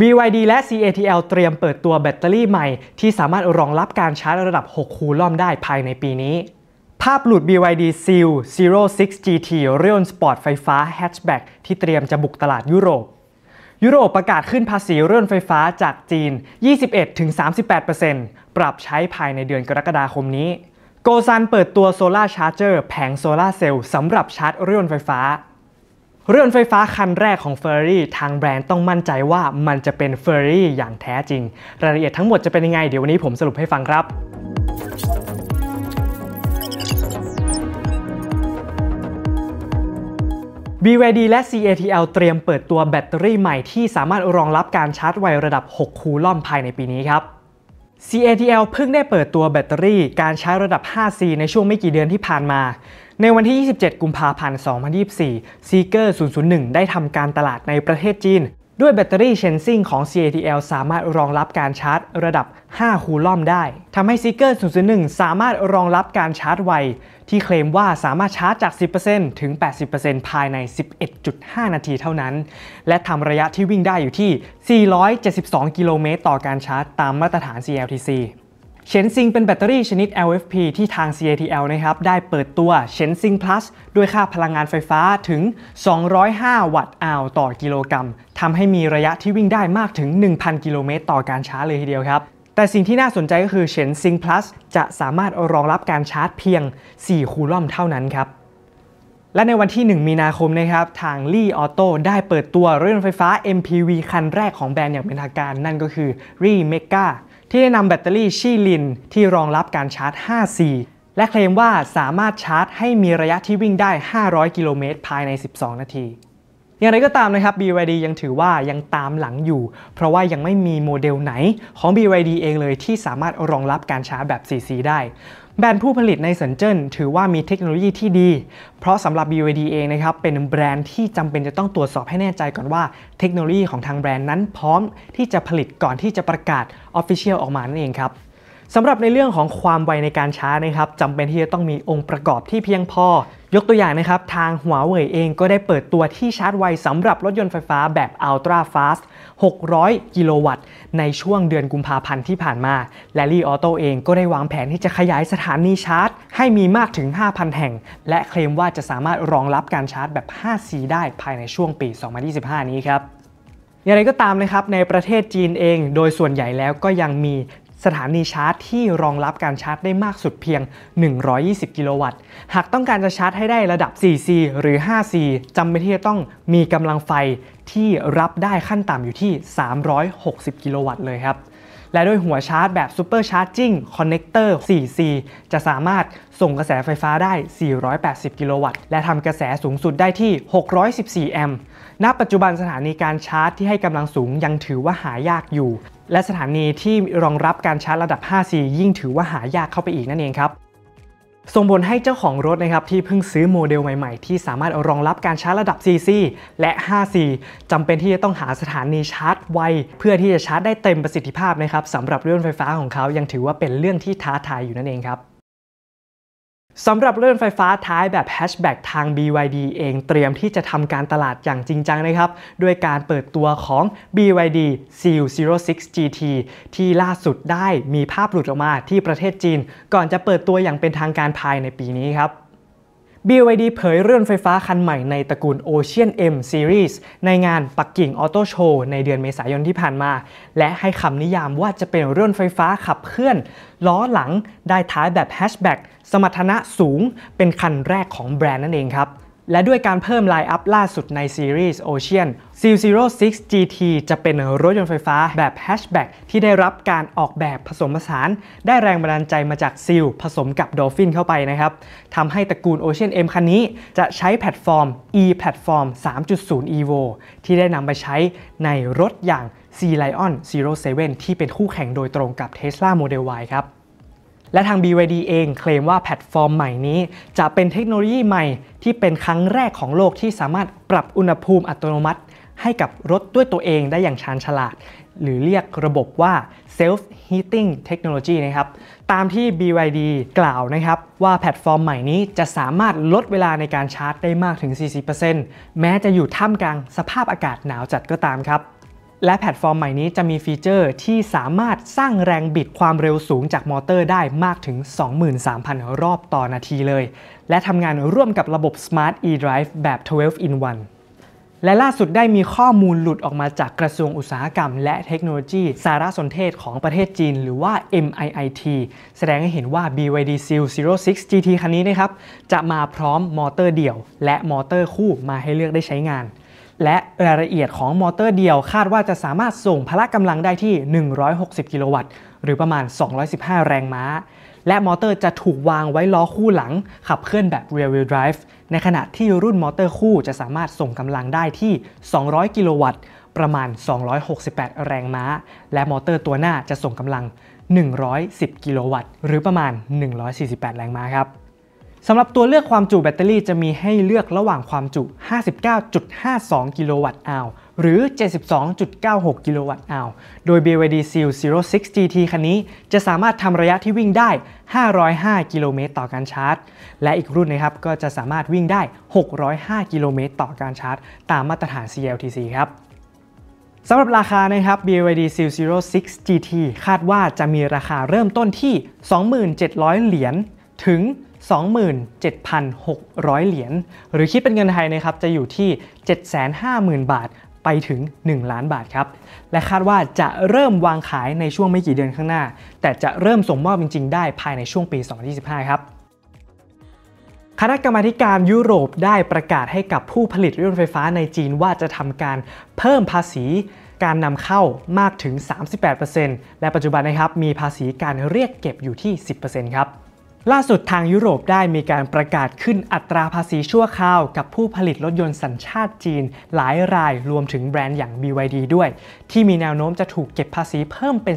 BYD และ CATL เตรียมเปิดตัวแบตเตอรี่ใหม่ที่สามารถรองรับการชาร์จระดับ 6 คูลอมได้ภายในปีนี้ ภาพหลุด BYD Seal 06 GT เรื่อนสปอร์ตไฟฟ้าแฮชแบ็กที่เตรียมจะบุกตลาดยุโรป ยุโรปประกาศขึ้นภาษีเรื่อนไฟฟ้าจากจีน 21-38%ปรับใช้ภายในเดือนกรกฎาคมนี้ โกซันเปิดตัวโซลาร์ชาร์เจอร์แผงโซลาร์เซลล์สำหรับชาร์จเรื่อนไฟฟ้าเรื่องไฟฟ้าคันแรกของเฟอร์รี่ทางแบรนด์ต้องมั่นใจว่ามันจะเป็นเฟอร์รี่อย่างแท้จริง รายละเอียดทั้งหมดจะเป็นยังไง เดี๋ยววันนี้ผมสรุปให้ฟังครับบีว y ีและ CATL เตรียมเปิดตัวแบตเตอรี่ใหม่ที่สามารถรองรับการชาร์จไวระดับ 6 คูลอมภายในปีนี้ครับ CATL เพิ่งได้เปิดตัวแบตเตอรี่การใช้ระดับ 5C ในช่วงไม่กี่เดือนที่ผ่านมา ในวันที่ 27 กุมภาพันธ์ 2024 Seeker 001 ได้ทำการตลาดในประเทศจีนด้วยแบตเตอรี่เชนซิ่งของ CATL สามารถรองรับการชาร์จระดับ 5 คูลอมได้ ทำให้ซีเก e r 001 สามารถรองรับการชาร์จไว ที่เคลมว่าสามารถชาร์จจาก 10%ถึง 80%ภายใน 11.5 นาทีเท่านั้น และทำระยะที่วิ่งได้อยู่ที่ 472 กิโลเมตรต่อการชาร์จตามมาตรฐาน CLTC เชนซิงเป็นแบตเตอรี่ชนิด LFP ที่ทาง CATL นะครับได้เปิดตัวเชนซิง Plus ด้วยค่าพลังงานไฟฟ้าถึง 205 วัตต์อาวต่อกิโลกรัมทำให้มีระยะที่วิ่งได้มากถึง 1,000 กิโลเมตรต่อการชาร์จเลยทีเดียวครับ แต่สิ่งที่น่าสนใจก็คือเชนซิง Plus จะสามารถรองรับการชาร์จเพียง 4 คูลอมเท่านั้นครับ และในวันที่ 1 มีนาคมนะครับทางลี่ออโต้ได้เปิดตัวรถยนต์ไฟฟ้า MPV คันแรกของแบรนด์อย่างเป็นทางการ นั่นก็คือ r e เมกาที่ได้นำแบตเตอรี่ชี่ลินที่รองรับการชาร์จ 5C และเคลมว่าสามารถชาร์จให้มีระยะที่วิ่งได้ 500 กิโลเมตรภายใน 12 นาที อย่างไรก็ตามนะครับ BYD ยังถือว่ายังตามหลังอยู่ เพราะว่ายังไม่มีโมเดลไหนของ BYD เองเลยที่สามารถรองรับการชาร์จแบบ 4C ได้แบรนด์ผู้ผลิตในเซินเจิ้นถือว่ามีเทคโนโลยีที่ดี เพราะสำหรับ BYD เองนะครับเป็นแบรนด์ที่จำเป็นจะต้องตรวจสอบให้แน่ใจก่อนว่าเทคโนโลยีของทางแบรนด์นั้นพร้อมที่จะผลิตก่อนที่จะประกาศ Official ออกมานั่นเองครับสำหรับในเรื่องของความไวในการช้านะครับจำเป็นที่จะต้องมีองค์ประกอบที่เพียงพอยกตัวอย่างนะครับทางหัวเว่ยเอง ก็ได้เปิดตัวที่ชาร์จไวสำหรับรถยนต์ไฟฟ้า แบบอลตร้าฟาสต600 กิโลวัตต์ ในช่วงเดือนกุมภาพันธ์ที่ผ่านมา และลี่ออโต้เองก็ได้วางแผนที่จะขยายสถานีชาร์จ ให้มีมากถึง 5,000 แห่ง และเคลมว่าจะสามารถรองรับการชาร์จแบบ 5C ได้ภายในช่วงปี2025นี้ครับ อย่างไรก็ตามนะครับในประเทศจีนเอง โดยส่วนใหญ่แล้วก็ยังมีสถานีชาร์จที่รองรับการชาร์จได้มากสุดเพียง 120 กิโลวัตต์ หากต้องการจะชาร์จให้ได้ระดับ 4C หรือ 5C จำเป็นที่จะต้องมีกำลังไฟที่รับได้ขั้นต่ำอยู่ที่ 360 กิโลวัตต์เลยครับและด้วยหัวชาร์จแบบ Super Charging Connector 4C จะสามารถส่งกระแสไฟฟ้าได้ 480 กิโลวัตต์ และทำกระแสสูงสุดได้ที่ 614 แอมป์ ณ ปัจจุบันสถานีการชาร์จที่ให้กำลังสูงยังถือว่าหายากอยู่ และสถานีที่รองรับการชาร์จระดับ 5C ยิ่งถือว่าหายากเข้าไปอีกนั่นเองครับส่งผลให้เจ้าของรถนะครับที่เพิ่งซื้อโมเดลใหม่ๆ ที่สามารถรองรับการชาร์จระดับ 4C และ 5C จำเป็นที่จะต้องหาสถานีชาร์จไว เพื่อที่จะชาร์จได้เต็มประสิทธิภาพนะครับสำหรับเรื่องไฟฟ้าของเขายังถือว่าเป็นเรื่องที่ท้าทายอยู่นั่นเองครับสำหรับเรื่องไฟฟ้าท้ายแบบแฮชแบ็กทาง BYD เองเตรียมที่จะทำการตลาดอย่างจริงจังนะครับ ด้วยการเปิดตัวของ BYD Seal 06 GT ที่ล่าสุดได้มีภาพหลุดออกมาที่ประเทศจีน ก่อนจะเปิดตัวอย่างเป็นทางการภายในปีนี้ครับ BYD เผยเรื่องไฟฟ้าคันใหม่ในตระกูล Ocean M Series ในงานปักกิ่งออโต้โชว์ในเดือนเมษายนที่ผ่านมา และให้คำนิยามว่าจะเป็นเรื่องไฟฟ้าขับเคลื่อน ล้อหลังได้ท้ายแบบแฮชแบ็กสมรรถนะสูงเป็นคันแรกของแบรนด์นั่นเองครับและด้วยการเพิ่มไลน์อัพล่าสุดในซีรีส์ Ocean C06 GT จะเป็นรถยนต์ไฟฟ้าแบบแฮชแบ็กที่ได้รับการออกแบบผสมผสาน ได้แรงบันดาลใจมาจากซิลผสมกับดอลฟินเข้าไปนะครับทำให้ตระกูล Ocean M คันนี้ จะใช้แพลตฟอร์ม e แพลตฟอร์ม3.0 EVO ที่ได้นำไปใช้ในรถอย่าง C Lion 07ที่เป็นคู่แข่งโดยตรงกับ Tesla Model Y ครับและทาง BYD เองเคลมว่าแพลตฟอร์มใหม่นี้จะเป็นเทคโนโลยีใหม่ที่เป็นครั้งแรกของโลกที่สามารถปรับอุณหภูมิอัตโนมัติให้กับรถด้วยตัวเองได้อย่างชาญฉลาด หรือเรียกระบบว่า self heating technology นะครับ ตามที่ BYD กล่าวนะครับว่าแพลตฟอร์มใหม่นี้จะสามารถลดเวลาในการชาร์จได้มากถึง 40%แม้จะอยู่ท่ามกลางสภาพอากาศหนาวจัดก็ตามครับและแพลตฟอร์มใหม่นี้จะมีฟีเจอร์ที่สามารถสร้างแรงบิดความเร็วสูงจากมอเตอร์ได้มากถึง 23,000 รอบต่อนาทีเลย และทำงานร่วมกับระบบ Smart eDrive แบบ 12 in 1 และล่าสุดได้มีข้อมูลหลุดออกมาจากกระทรวงอุตสาหกรรมและเทคโนโลยีสารสนเทศของประเทศจีนหรือว่า MIIT แสดงให้เห็นว่า BYD Seal 06 GT คันนี้นะครับจะมาพร้อมมอเตอร์เดี่ยว และมอเตอร์คู่มาให้เลือกได้ใช้งานและรายละเอียดของมอเตอร์เดียวคาดว่าจะสามารถส่งพละกำลังได้ที่ 160 กิโลวัตต์ หรือประมาณ 215 แรงม้า และมอเตอร์จะถูกวางไว้ ล้อคู่หลังขับเคลื่อนแบบ rear wheel drive ในขณะที่รุ่นมอเตอร์คู่จะสามารถส่งกำลังได้ที่ 200 กิโลวัตต์ ประมาณ 268 แรงม้า และมอเตอร์ตัวหน้าจะส่งกำลัง 110 กิโลวัตต์ หรือประมาณ 148 แรงม้าครับสำหรับตัวเลือกความจุแบตเตอรี่จะมีให้เลือกระหว่างความจุ 59.52 กิโลวัตต์อาวหรือ 72.96กิโลวัตต์อาวโดย BYD Seal 06 GT คันนี้ จะสามารถทำระยะที่วิ่งได้ 505 กิโลเมตรต่อการชาร์จ และอีกรุ่นนะครับก็จะสามารถวิ่งได้ 605 กิโลเมตรต่อการชาร์จ ตามมาตรฐาน CLTC ครับสำหรับราคานะครับ BYD Seal 06 GT คาดว่าจะมีราคาเริ่มต้นที่ 2,700 เหรียญ ถึง27,600 เหรียญ หรือคิดเป็นเงินไทยนะครับ จะอยู่ที่ 750,000 บาท ไปถึง 1 ล้านบาทครับ และคาดว่าจะเริ่มวางขายในช่วงไม่กี่เดือนข้างหน้า แต่จะเริ่มส่งมอบจริง ๆ ได้ภายในช่วงปี 2025 ครับ คณะกรรมาการยุโรปได้ประกาศให้กับผู้ผลิตรถยนต์ไฟฟ้าในจีนว่าจะทำการเพิ่มภาษีการนำเข้ามากถึง 38%และปัจจุบันนะครับ มีภาษีการเรียกเก็บอยู่ที่ 10%ครับล่าสุดทางยุโรปได้มีการประกาศขึ้นอัตราภาษีชั่วคราวกับผู้ผลิตรถยนต์สัญชาติจีนหลายรายรวมถึงแบรนด์อย่าง BYD ด้วย ที่มีแนวโน้มจะถูกเก็บภาษีเพิ่มเป็น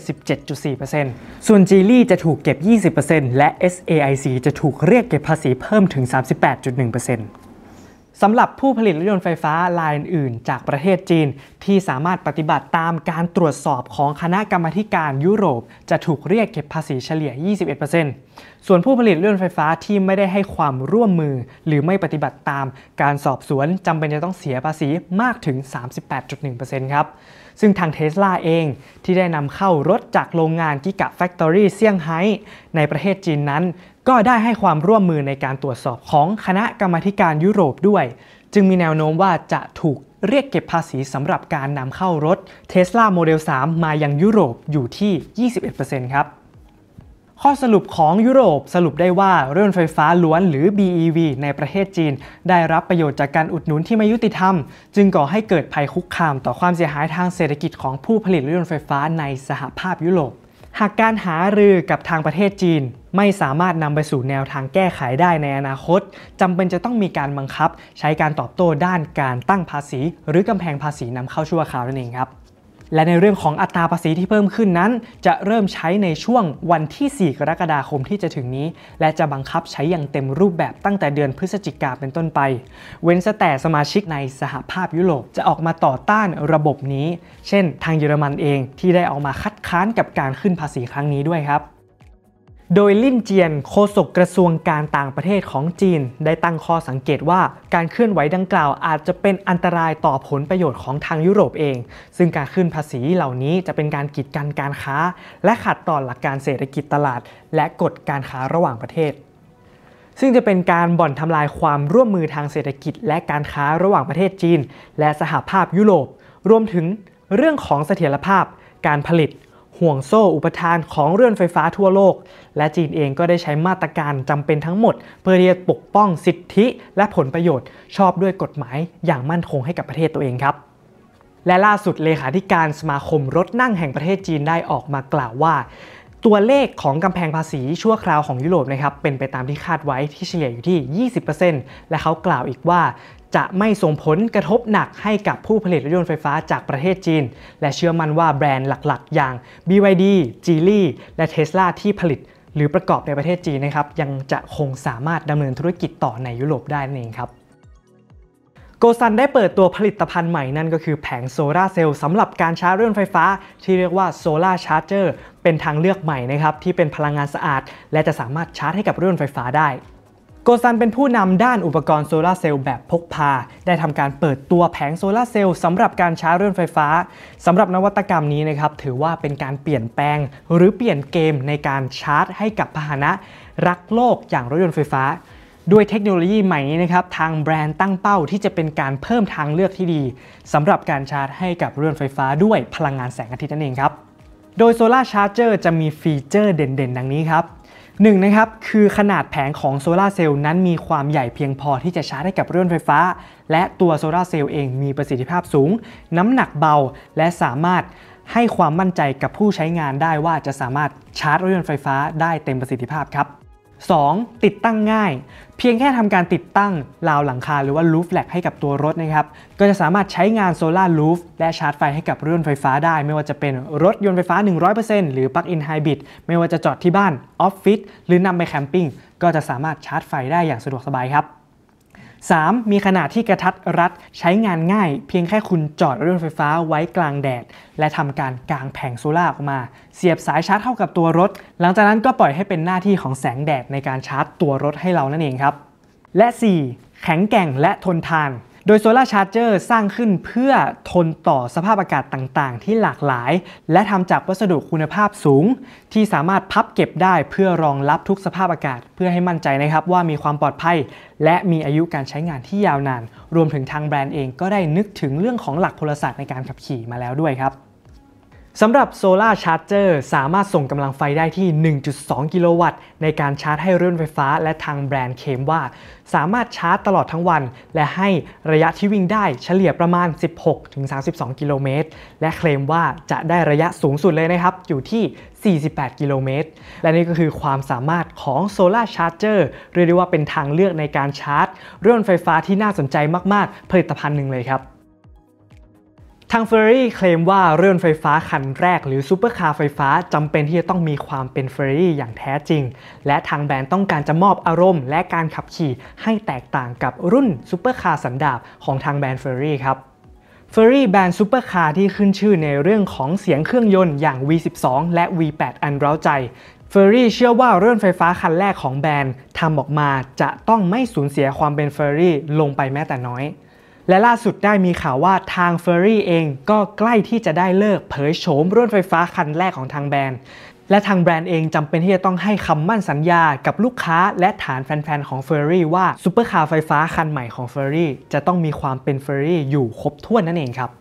17.4%ส่วนจีลี่จะถูกเก็บ 20%และ SAIC จะถูกเรียกเก็บภาษีเพิ่มถึง 38.1%สำหรับผู้ผลิตรถยนต์ไฟฟ้ารายอื่นจากประเทศจีน ที่สามารถปฏิบัติตามการตรวจสอบของคณะกรรมการยุโรปจะถูกเรียกเก็บภาษีเฉลี่ย 21%ส่วนผู้ผลิตรถยนต์ไฟฟ้าที่ไม่ได้ให้ความร่วมมือ หรือไม่ปฏิบัติตามการสอบสวนจำเป็นจะต้องเสียภาษีมากถึง 38.1%ครับ ซึ่งทางเทสลาเองที่ได้นำเข้ารถจากโรงงานกิกะแฟคทอรี่เซี่ยงไฮ้ในประเทศจีนนั้นก็ได้ให้ความร่วมมือในการตรวจสอบของคณะกรรมการยุโรปด้วย จึงมีแนวโน้มว่าจะถูกเรียกเก็บภาษีสำหรับการนำเข้ารถ Tesla Model 3มายังยุโรปอยู่ที่ 21%ครับ ข้อสรุปของยุโรปสรุปได้ว่าเรื่องไฟฟ้าล้วนหรือ BEV ในประเทศจีน ได้รับประโยชน์จากการอุดหนุนที่ไม่ยุติธรรมจึงก่อให้เกิดภัยคุกคามต่อความเสียหายทางเศรษฐกิจของผู้ผลิตรถยนต์ไฟฟ้าในสหภาพยุโรปหากการหารือกับทางประเทศจีนไม่สามารถนำไปสู่แนวทางแก้ไขได้ในอนาคตจำเป็นจะต้องมีการบังคับ ใช้การตอบโต้ด้านการตั้งภาษี หรือกำแพงภาษีนำเข้าชั่วคราวนั่นเองครับและในเรื่องของอัตราภาษีที่เพิ่มขึ้นนั้น จะเริ่มใช้ในช่วงวันที่ 4 กรกฎาคมที่จะถึงนี้ และจะบังคับใช้อย่างเต็มรูปแบบตั้งแต่เดือนพฤศจิกาเป็นต้นไป เว้นแต่สมาชิกในสหภาพยุโรปจะออกมาต่อต้านระบบนี้ เช่นทางเยอรมันเองที่ได้ออกมาคัดค้านกับการขึ้นภาษีครั้งนี้ด้วยครับโดยลิ่นเจียนโฆษกกระทรวงการต่างประเทศของจีน ได้ตั้งข้อสังเกตว่า การเคลื่อนไหวดังกล่าว อาจจะเป็นอันตรายต่อผลประโยชน์ของทางยุโรปเอง ซึ่งการขึ้นภาษีเหล่านี้จะเป็นการกีดกันการค้า และขัดต่อหลักการเศรษฐกิจตลาด และกฎการค้าระหว่างประเทศ ซึ่งจะเป็นการบ่อนทำลายความร่วมมือทางเศรษฐกิจ และการค้าระหว่างประเทศจีน และสหภาพยุโรป รวมถึงเรื่องของเสถียรภาพ การผลิตห่วงโซ่อุปทานของเรื่องไฟฟ้าทั่วโลก และจีนเองก็ได้ใช้มาตรการจำเป็นทั้งหมด เพื่อที่จะปกป้องสิทธิและผลประโยชน์ ชอบด้วยกฎหมายอย่างมั่นคงให้กับประเทศตัวเองครับ และล่าสุดเลขาธิการสมาคมรถนั่งแห่งประเทศจีนได้ออกมากล่าวว่า ตัวเลขของกำแพงภาษีชั่วคราวของยุโรปนะครับเป็นไปตามที่คาดไว้ที่เฉลี่ยอยู่ที่ 20%และเขากล่าวอีกว่าจะไม่ส่งผลกระทบหนักให้กับผู้ผลิตรถยนต์ไฟฟ้าจากประเทศจีน และเชื่อมั่นว่าแบรนด์หลักๆ อย่าง BYD, g e e l y และเท s l a ที่ผลิตหรือประกอบในประเทศจีนนะครับยังจะคงสามารถดำเนินธุรกิจต่อในยุโรปได้นั่นเองครับโกซันได้เปิดตัวผลิตภัณฑ์ใหม่นั่นก็คือแผงโซลาเซลล์สำหรับการชาร์จรถยนต์ไฟฟ้า ที่เรียกว่าโซลาชาร์เจอร์เป็นทางเลือกใหม่นะครับที่เป็นพลังงานสะอาด และจะสามารถชาร์จให้กับรถยนต์ไฟฟ้าได้โกซันเป็นผู้นำด้านอุปกรณ์โซลาเซลล์แบบพกพา ได้ทำการเปิดตัวแผงโซลาเซลล์สำหรับการชาร์จเรื่อนไฟฟ้าสำหรับนวัตกรรมนี้นะครับถือว่าเป็นการเปลี่ยนแปลงหรือเปลี่ยนเกมในการชาร์จให้กับพาหนะรักโลกอย่างรถยนต์ไฟฟ้า ด้วยเทคโนโลยีใหม่นี้นะครับทางแบรนด์ตั้งเป้าที่จะเป็นการเพิ่มทางเลือกที่ดีสำหรับการชาร์จให้กับรถยนต์ไฟฟ้าด้วยพลังงานแสงอาทิตย์นั่นเองครับโดยโซลาร์ชาร์เจอร์จะมีฟีเจอร์เด่นๆ ดังนี้ครับหนึ่งนะครับ คือขนาดแผงของโซลาเซลล์นั้นมีความใหญ่เพียงพอที่จะชาร์จให้กับเรื่อนไฟฟ้า และตัวโซลาเซลล์เองมีประสิทธิภาพสูง น้ำหนักเบา และสามารถให้ความมั่นใจกับผู้ใช้งานได้ว่าจะสามารถชาร์จเรืนอนไฟฟ้าได้เต็มประสิทธิภาพครับ 2. ติดตั้งง่ายเพียงแค่ทำการติดตั้งราวหลังคาหรือว่าลูฟแล a กให้กับตัวรถนะครับก็จะสามารถใช้งานโซลาร์ลูฟและชาร์จไฟให้กับรถยนต์ไฟฟ้าได้ ไม่ว่าจะเป็นรถยนต์ไฟฟ้า 100%หรือปลั๊กอินไฮบริดไม่ว่าจะจอดที่บ้านออฟฟิศหรือนำไปแคมปิ้งก็จะสามารถชาร์จไฟได้อย่างสะดวกสบายครับ 3. มีขนาดที่กระทัดรัด ใช้งานง่ายเพียงแค่คุณจอดรถไฟฟ้าไว้กลางแดด และทำการกางแผงโซล่าออกมา เสียบสายชาร์จเข้ากับตัวรถ หลังจากนั้นก็ปล่อยให้เป็นหน้าที่ของแสงแดด ในการชาร์จตัวรถให้เรานั่นเองครับ และ 4. แข็งแกร่งและทนทานโดยโซลาร์ชาร์เจอร์สร้างขึ้นเพื่อทนต่อสภาพอากาศต่างๆ ที่หลากหลาย และทำจากวัสดุคุณภาพสูงที่สามารถพับเก็บได้เพื่อรองรับทุกสภาพอากาศเพื่อให้มั่นใจนะครับ ว่ามีความปลอดภัยและมีอายุการใช้งานที่ยาวนาน รวมถึงทางแบรนด์เองก็ได้นึกถึงเรื่องของหลักพลศาสตร์ในการขับขี่มาแล้วด้วยครับสำหรับโซลาร์ชาร์จเจอร์สามารถส่งกำลังไฟได้ที่ 1.2 กิโลวัตต์ ในการชาร์จให้เรื่อนไฟฟ้าและทางแบรนด์เคมว่า สามารถชาร์จตลอดทั้งวัน และให้ระยะที่วิ่งได้เฉลี่ยประมาณ 16-32 กิโลเมตร และเคลมว่าจะได้ระยะสูงสุดเลยนะครับ อยู่ที่ 48 กิโลเมตร และนี่ก็คือความสามารถของโซลาร์ชาร์จเจอร์เรียกได้ว่าเป็นทางเลือกในการชาร์จเรื่อนไฟฟ้าที่น่าสนใจมากๆผลิตภัณฑ์หนึ่งเลยครับทางเฟอร์รี่เคลมว่าเรื่องไฟฟ้าคันแรกหรือซูเปอร์คาร์ไฟฟ้าจำเป็นที่จะต้องมีความเป็นเฟอร์รี่อย่างแท้จริง และทางแบรนด์ต้องการจะมอบอารมณ์และการขับขี่ ให้แตกต่างกับรุ่นซูเปอร์คาร์สันดาปของทางแบรนด์เฟอร์รี่ครับเฟอร์รี่แบรนด์ซูเปอร์คาร์ที่ขึ้นชื่อในเรื่องของเสียงเครื่องยนต์อย่าง V12 และ V8 อันร้าใจเฟอร์รี่เชื่อว่าเรื่องไฟฟ้าคันแรกของแบรนด์ทำออกมาจะต้องไม่สูญเสียความเป็นเฟอร์รี่ลงไปแม้แต่น้อยและล่าสุดได้มีข่าวว่าทางเฟอร์รี่เองก็ใกล้ที่จะได้เลิกเผยโฉมรถไฟฟ้าคันแรกของทางแบรนด์ และทางแบรนด์เองจำเป็นที่จะต้องให้คำมั่นสัญญากับลูกค้า และฐานแฟน ๆ ของเฟอร์รี่ว่าซูเปอร์คาร์ไฟฟ้าคันใหม่ของเฟอร์รี่จะต้องมีความเป็นเฟอร์รี่อยู่ครบถ้วนนั่นเองครับ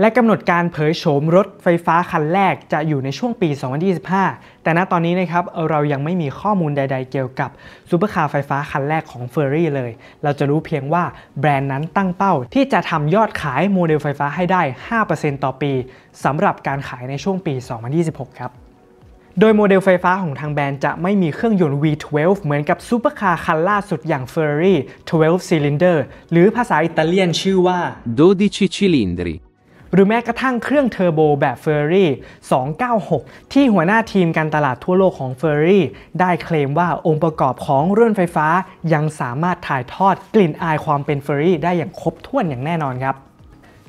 และกำหนดการเผยโฉมรถไฟฟ้าคันแรกจะอยู่ในช่วงปี 2025 แต่ณตอนนี้นะครับ เรายังไม่มีข้อมูลใดๆ เกี่ยวกับซูเปอร์คาร์ไฟฟ้าคันแรกของเฟอร์รี่เลย เราจะรู้เพียงว่าแบรนด์นั้นตั้งเป้าที่จะทำยอดขายโมเดลไฟฟ้าให้ได้ 5%ต่อปีสำหรับการขายในช่วงปี 2026 ครับ โดยโมเดลไฟฟ้าของทางแบรนด์จะไม่มีเครื่องยนต์ V12 เหมือนกับซูเปอร์คาร์คันล่าสุดอย่าง Ferrari 12 Cylinder หรือภาษาอิตาเลียนชื่อว่า12 Cilindri หรือแม้กระทั่งเครื่องเทอร์โบแบบเฟอร์รี่296 ที่หัวหน้าทีมการตลาดทั่วโลกของเฟอร์รี่ได้เคลมว่าองค์ประกอบของเรื่อนไฟฟ้ายังสามารถถ่ายทอดกลิ่นอายความเป็นเฟอร์รี่ได้อย่างครบถ้วนอย่างแน่นอนครับ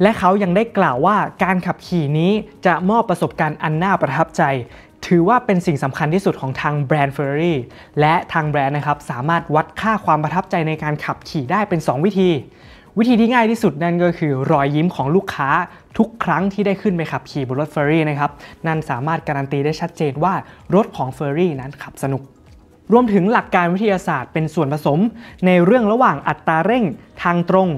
และเขายังได้กล่าวว่าการขับขี่นี้จะมอบประสบการณ์อันน่าประทับใจ ถือว่าเป็นสิ่งสำคัญที่สุดของทางแบรนด์เฟอร์รี่และทางแบรนด์นะครับสามารถวัดค่าความประทับใจในการขับขี่ได้เป็น 2 วิธี วิธีที่ง่ายที่สุดนั่นก็คือ รอยยิ้มของลูกค้าทุกครั้งที่ได้ขึ้นไปขับขี่บนรถเฟอร์รี่นะครับนั่นสามารถการันตีได้ชัดเจนว่า รถของเฟอร์รี่นั้นขับสนุก รวมถึงหลักการวิทยาศาสตร์เป็นส่วนผสม ในเรื่องระหว่างอัตราเร่ง ทางตรง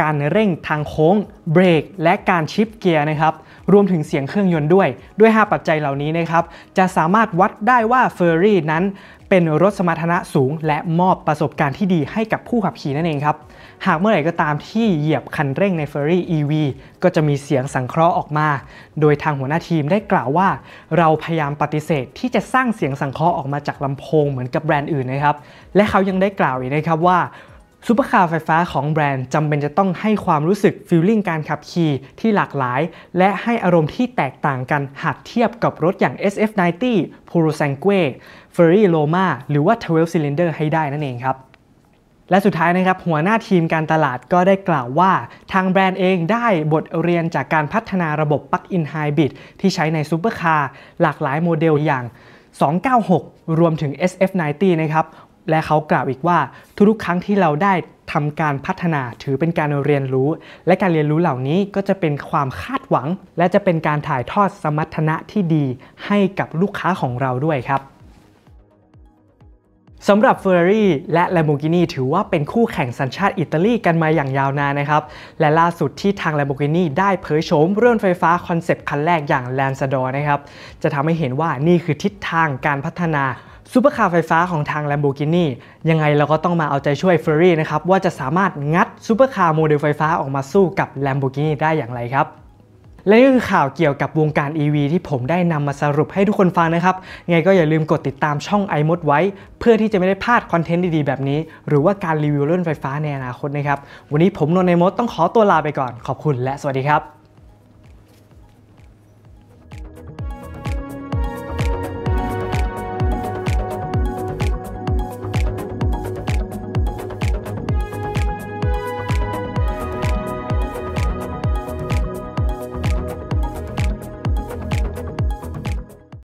การเร่ง ทางโค้ง เบรก และการชิปเกียร์นะครับรวมถึงเสียงเครื่องยนต์ด้วยด้วย 5 ปัจจัยเหล่านี้นะครับ จะสามารถวัดได้ว่าเฟอร์รี่นั้นเป็นรถสมรรถนะสูง และมอบประสบการณ์ที่ดีให้กับผู้ขับขี่นั่นเองครับหากเมื่อไหร่ก็ตามที่เหยียบคันเร่งในเฟอร์รี่ EV ก็จะมีเสียงสังเคราะห์ออกมา โดยทางหัวหน้าทีมได้กล่าวว่า เราพยายามปฏิเสธ ที่จะสร้างเสียงสังเคราะห์ออกมาจากลำโพงเหมือนกับแบรนด์อื่นนะครับ และเขายังได้กล่าวอีกนะครับว่าซูเปอร์คาร์ไฟฟ้าของแบรนด์จำเป็นจะต้องให้ความรู้สึกฟิลลิ่งการขับขี่ที่หลากหลาย และให้อารมณ์ที่แตกต่างกันหากเทียบกับรถอย่าง SF90 p u r o s a n g u e f e r r i Roma หรือว่า12 Cylinder ให้ได้นั่นเองครับและสุดท้ายนะครับหัวหน้าทีมการตลาดก็ได้กล่าวว่า ทางแบรนด์เองได้บทเรียนจากการพัฒนาระบบปลั๊กอินไฮบริดที่ใช้ในซูเปอร์คาร์หลากหลายโมเดลอย่าง 296 รวมถึง SF90 นะครับ และเขากล่าวอีกว่าทุกๆครั้งที่เราได้ทำการพัฒนาถือเป็นการเรียนรู้ และการเรียนรู้เหล่านี้ก็จะเป็นความคาดหวัง และจะเป็นการถ่ายทอดสมรรถนะที่ดีให้กับลูกค้าของเราด้วยครับสำหรับ Ferrari และ Lamborghini ถือว่าเป็นคู่แข่งสัญชาติอิตาลีกันมาอย่างยาวนานนะครับและล่าสุดที่ทาง Lamborghini ได้เผยโฉมเรื่องไฟฟ้าคอนเซปต์คันแรกอย่าง Lansador นะครับจะทำให้เห็นว่านี่คือทิศทางการพัฒนาซูเปอร์คาร์ไฟฟ้าของทาง Lamborghini ยังไงเราก็ต้องมาเอาใจช่วย Ferrari นะครับว่าจะสามารถงัดซูเปอร์คาร์โมเดลไฟฟ้าออกมาสู้กับ Lamborghini ได้อย่างไรครับและนี่คือข่าวเกี่ยวกับวงการ EV ที่ผมได้นำมาสรุปให้ทุกคนฟังนะครับไงก็อย่าลืมกดติดตามช่อง iMod ไว้ เพื่อที่จะไม่ได้พลาดคอนเทนต์ดีๆ แบบนี้ หรือว่าการรีวิวรถไฟฟ้าในอนาคตนะครับ วันนี้ผมนนท์ไอมดต้องขอตัวลาไปก่อนขอบคุณและสวัสดีครับ